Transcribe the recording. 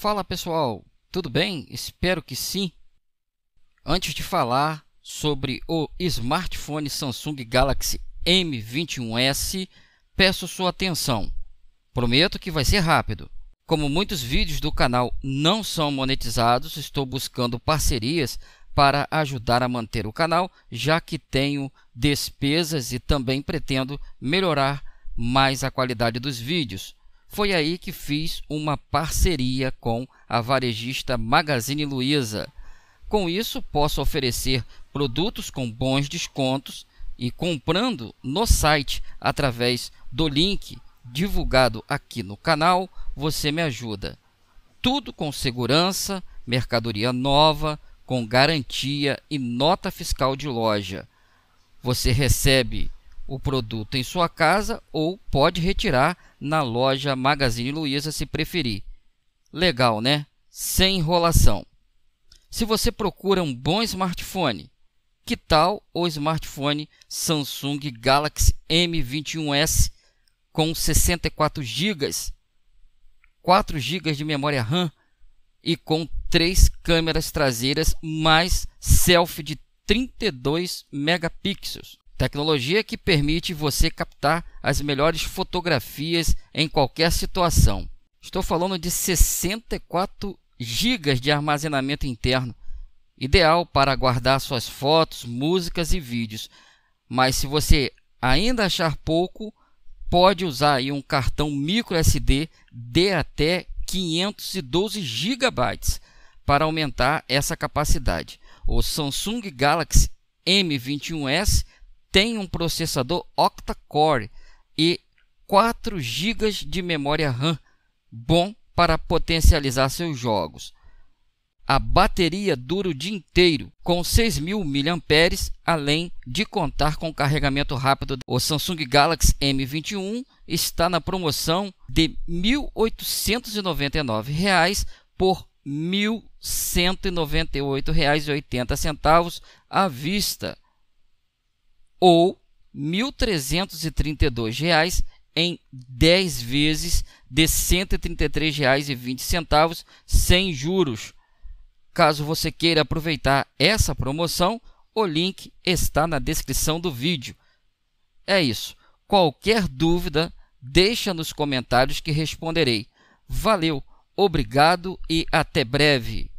Fala pessoal, tudo bem? Espero que sim. Antes de falar sobre o smartphone Samsung Galaxy M21S, peço sua atenção. Prometo que vai ser rápido. Como muitos vídeos do canal não são monetizados, estou buscando parcerias para ajudar a manter o canal, já que tenho despesas e também pretendo melhorar mais a qualidade dos vídeos. Foi aí que fiz uma parceria com a varejista Magazine Luiza. Com isso, posso oferecer produtos com bons descontos e comprando no site através do link divulgado aqui no canal, você me ajuda. Tudo com segurança, mercadoria nova, com garantia e nota fiscal de loja. Você recebe o produto em sua casa ou pode retirar na loja Magazine Luiza se preferir. Legal, né? Sem enrolação. Se você procura um bom smartphone, que tal o smartphone Samsung Galaxy M21s com 64 GB, 4 GB de memória RAM e com três câmeras traseiras mais selfie de 32 megapixels? Tecnologia que permite você captar as melhores fotografias em qualquer situação. Estou falando de 64 GB de armazenamento interno, ideal para guardar suas fotos, músicas e vídeos. Mas se você ainda achar pouco, pode usar aí um cartão micro SD de até 512 GB para aumentar essa capacidade. O Samsung Galaxy M21s tem um processador octa-core e 4 GB de memória RAM, bom para potencializar seus jogos. A bateria dura o dia inteiro, com 6.000 mAh, além de contar com carregamento rápido. O Samsung Galaxy M21 está na promoção de R$ 1.899 por R$ 1.198,80 à vista ou R$ 1.332 em 10 vezes de R$ 133,20 sem juros. Caso você queira aproveitar essa promoção, o link está na descrição do vídeo. É isso. Qualquer dúvida, deixa nos comentários que responderei. Valeu, obrigado e até breve.